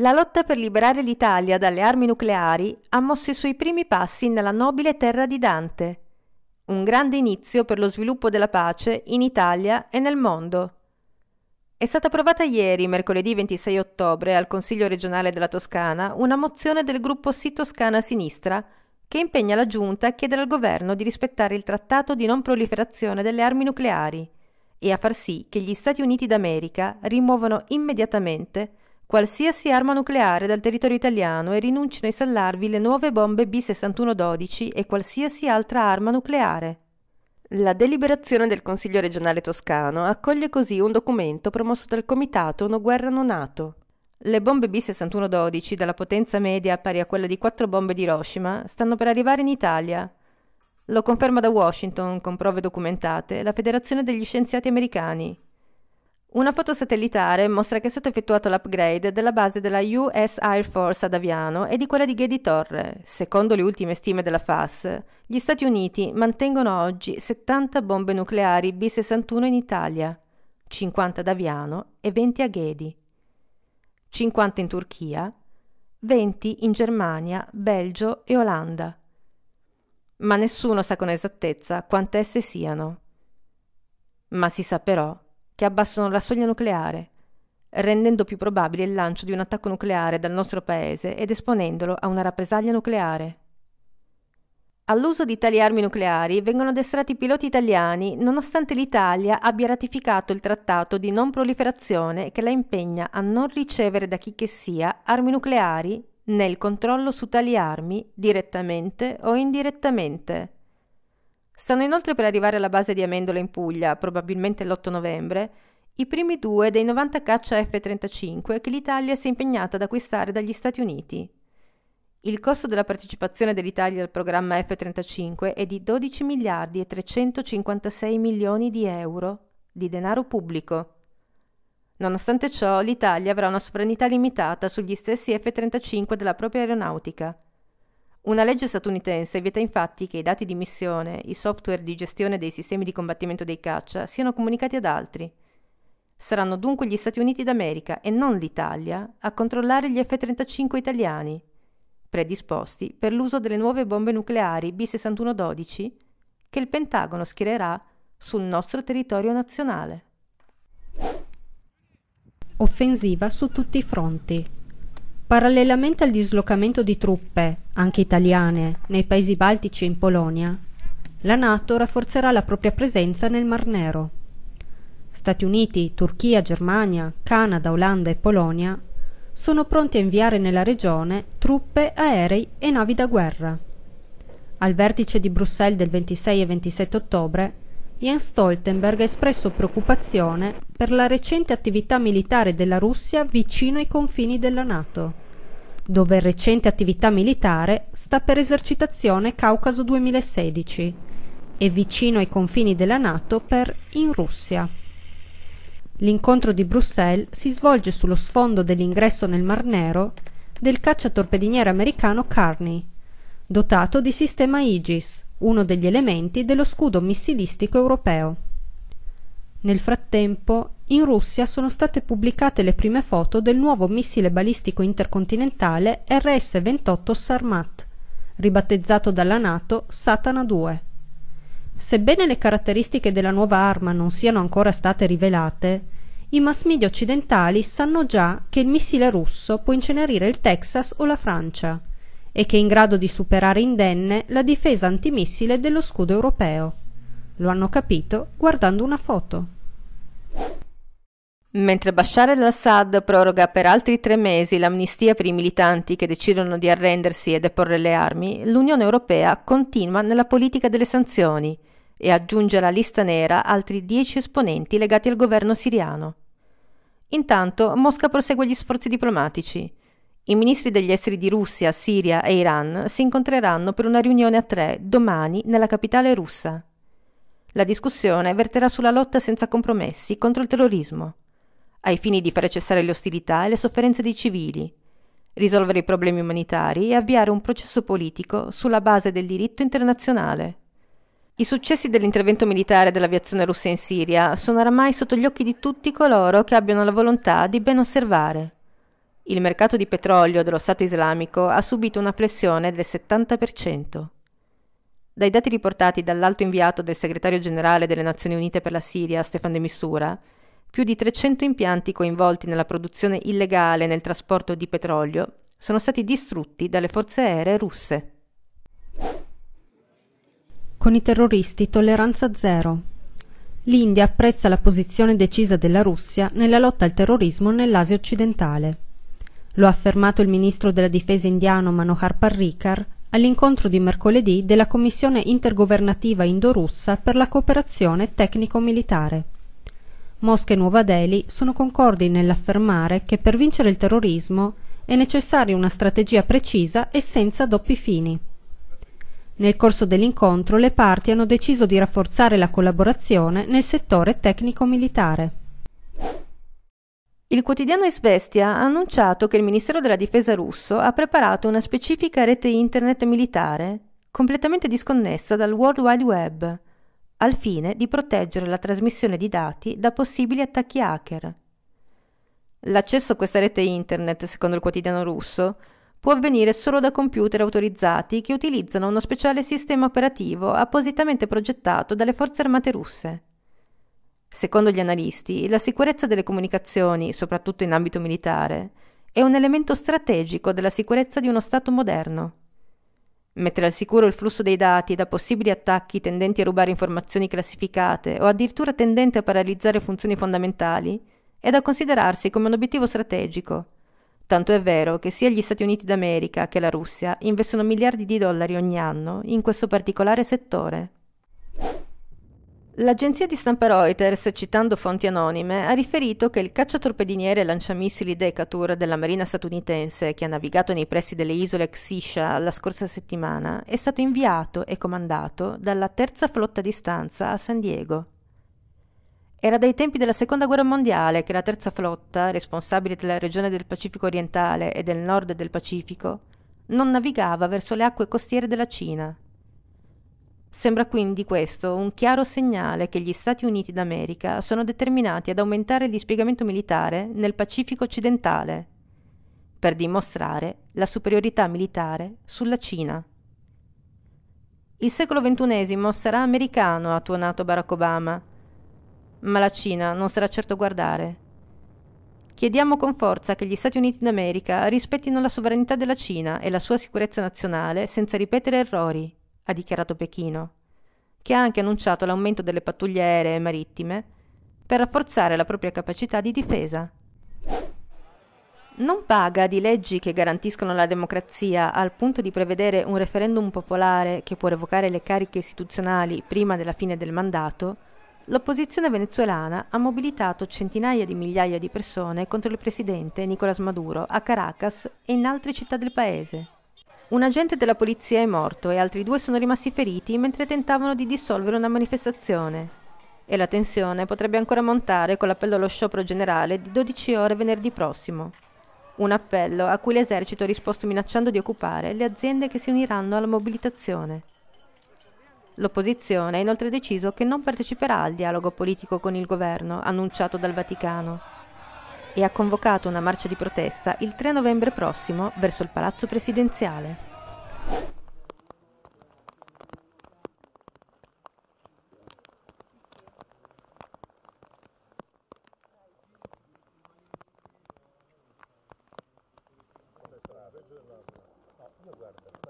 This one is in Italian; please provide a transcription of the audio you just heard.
La lotta per liberare l'Italia dalle armi nucleari ha mosso i suoi primi passi nella nobile terra di Dante, un grande inizio per lo sviluppo della pace in Italia e nel mondo. È stata approvata ieri, mercoledì 26 ottobre, al Consiglio regionale della Toscana una mozione del gruppo Sì Toscana Sinistra che impegna la Giunta a chiedere al governo di rispettare il trattato di non proliferazione delle armi nucleari e a far sì che gli Stati Uniti d'America rimuovano immediatamente qualsiasi arma nucleare dal territorio italiano e rinunciano a installarvi le nuove bombe B6112 e qualsiasi altra arma nucleare. La deliberazione del Consiglio regionale toscano accoglie così un documento promosso dal Comitato No Guerra No Nato. Le bombe B6112, dalla potenza media pari a quella di quattro bombe di Hiroshima, stanno per arrivare in Italia. Lo conferma da Washington, con prove documentate, la Federazione degli Scienziati Americani, una foto satellitare mostra che è stato effettuato l'upgrade della base della US Air Force ad Aviano e di quella di Ghedi Torre. Secondo le ultime stime della FAS, gli Stati Uniti mantengono oggi 70 bombe nucleari B-61 in Italia, 50 ad Aviano e 20 a Ghedi, 50 in Turchia, 20 in Germania, Belgio e Olanda. Ma nessuno sa con esattezza quante esse siano. Ma si sa però che abbassano la soglia nucleare, rendendo più probabile il lancio di un attacco nucleare dal nostro paese ed esponendolo a una rappresaglia nucleare. All'uso di tali armi nucleari vengono addestrati piloti italiani nonostante l'Italia abbia ratificato il trattato di non proliferazione che la impegna a non ricevere da chi che sia armi nucleari né il controllo su tali armi direttamente o indirettamente. Stanno inoltre per arrivare alla base di Amendola in Puglia, probabilmente l'8 novembre, i primi due dei 90 caccia F-35 che l'Italia si è impegnata ad acquistare dagli Stati Uniti. Il costo della partecipazione dell'Italia al programma F-35 è di 12 miliardi e 356 milioni di euro di denaro pubblico. Nonostante ciò, l'Italia avrà una sovranità limitata sugli stessi F-35 della propria aeronautica. Una legge statunitense vieta infatti che i dati di missione, i software di gestione dei sistemi di combattimento dei caccia siano comunicati ad altri. Saranno dunque gli Stati Uniti d'America e non l'Italia a controllare gli F-35 italiani, predisposti per l'uso delle nuove bombe nucleari B-6112 che il Pentagono schiererà sul nostro territorio nazionale. Offensiva su tutti i fronti. Parallelamente al dislocamento di truppe, anche italiane, nei paesi baltici e in Polonia, la NATO rafforzerà la propria presenza nel Mar Nero. Stati Uniti, Turchia, Germania, Canada, Olanda e Polonia sono pronti a inviare nella regione truppe, aerei e navi da guerra. Al vertice di Bruxelles del 26 e 27 ottobre, Jens Stoltenberg ha espresso preoccupazione per la recente attività militare della Russia vicino ai confini della NATO dove recente attività militare sta per esercitazione Caucaso 2016 e vicino ai confini della NATO per in Russia. L'incontro di Bruxelles si svolge sullo sfondo dell'ingresso nel Mar Nero del cacciatorpediniere americano Carney, dotato di sistema Aegis, uno degli elementi dello scudo missilistico europeo. Nel frattempo, in Russia sono state pubblicate le prime foto del nuovo missile balistico intercontinentale RS-28 Sarmat, ribattezzato dalla NATO Satana 2. Sebbene le caratteristiche della nuova arma non siano ancora state rivelate, i mass media occidentali sanno già che il missile russo può incenerire il Texas o la Francia e che è in grado di superare indenne la difesa antimissile dello scudo europeo. Lo hanno capito guardando una foto. Mentre Bashar al-Assad proroga per altri tre mesi l'amnistia per i militanti che decidono di arrendersi e deporre le armi, l'Unione Europea continua nella politica delle sanzioni e aggiunge alla lista nera altri dieci esponenti legati al governo siriano. Intanto Mosca prosegue gli sforzi diplomatici. I ministri degli esteri di Russia, Siria e Iran si incontreranno per una riunione a tre domani nella capitale russa. La discussione verterà sulla lotta senza compromessi contro il terrorismo ai fini di fare cessare le ostilità e le sofferenze dei civili, risolvere i problemi umanitari e avviare un processo politico sulla base del diritto internazionale. I successi dell'intervento militare dell'aviazione russa in Siria sono oramai sotto gli occhi di tutti coloro che abbiano la volontà di ben osservare. Il mercato di petrolio dello Stato islamico ha subito una flessione del 70%. Dai dati riportati dall'alto inviato del segretario generale delle Nazioni Unite per la Siria, Stefan de Mistura, più di 300 impianti coinvolti nella produzione illegale e nel trasporto di petrolio sono stati distrutti dalle forze aeree russe. Con i terroristi tolleranza zero. L'India apprezza la posizione decisa della Russia nella lotta al terrorismo nell'Asia occidentale. Lo ha affermato il ministro della difesa indiano Manohar Parrikar all'incontro di mercoledì della Commissione intergovernativa indo-russa per la cooperazione tecnico-militare. Mosca e Nuova Delhi sono concordi nell'affermare che per vincere il terrorismo è necessaria una strategia precisa e senza doppi fini. Nel corso dell'incontro le parti hanno deciso di rafforzare la collaborazione nel settore tecnico-militare. Il quotidiano Izvestia ha annunciato che il Ministero della Difesa russo ha preparato una specifica rete internet militare, completamente disconnessa dal World Wide Web, al fine di proteggere la trasmissione di dati da possibili attacchi hacker. L'accesso a questa rete internet, secondo il quotidiano russo, può avvenire solo da computer autorizzati che utilizzano uno speciale sistema operativo appositamente progettato dalle forze armate russe. Secondo gli analisti, la sicurezza delle comunicazioni, soprattutto in ambito militare, è un elemento strategico della sicurezza di uno Stato moderno. Mettere al sicuro il flusso dei dati da possibili attacchi tendenti a rubare informazioni classificate o addirittura tendenti a paralizzare funzioni fondamentali è da considerarsi come un obiettivo strategico. Tanto è vero che sia gli Stati Uniti d'America che la Russia investono miliardi di dollari ogni anno in questo particolare settore. L'agenzia di stampa Reuters, citando fonti anonime, ha riferito che il cacciatorpediniere lanciamissili Decatur della Marina statunitense, che ha navigato nei pressi delle isole Xisha la scorsa settimana, è stato inviato e comandato dalla terza flotta di stanza a San Diego. Era dai tempi della Seconda Guerra Mondiale che la terza flotta, responsabile della regione del Pacifico orientale e del nord del Pacifico, non navigava verso le acque costiere della Cina, Sembra quindi questo un chiaro segnale che gli Stati Uniti d'America sono determinati ad aumentare il dispiegamento militare nel Pacifico occidentale per dimostrare la superiorità militare sulla Cina. Il secolo XXI sarà americano, ha tuonato Barack Obama, ma la Cina non sarà certo guardare. Chiediamo con forza che gli Stati Uniti d'America rispettino la sovranità della Cina e la sua sicurezza nazionale senza ripetere errori ha dichiarato Pechino, che ha anche annunciato l'aumento delle pattuglie aeree e marittime per rafforzare la propria capacità di difesa. Non paga di leggi che garantiscono la democrazia al punto di prevedere un referendum popolare che può revocare le cariche istituzionali prima della fine del mandato, l'opposizione venezuelana ha mobilitato centinaia di migliaia di persone contro il presidente Nicolas Maduro a Caracas e in altre città del paese. Un agente della polizia è morto e altri due sono rimasti feriti mentre tentavano di dissolvere una manifestazione. E la tensione potrebbe ancora montare con l'appello allo sciopero generale di 12 ore venerdì prossimo. Un appello a cui l'esercito ha risposto minacciando di occupare le aziende che si uniranno alla mobilitazione. L'opposizione ha inoltre deciso che non parteciperà al dialogo politico con il governo annunciato dal Vaticano e ha convocato una marcia di protesta il 3 novembre prossimo verso il palazzo presidenziale. strade,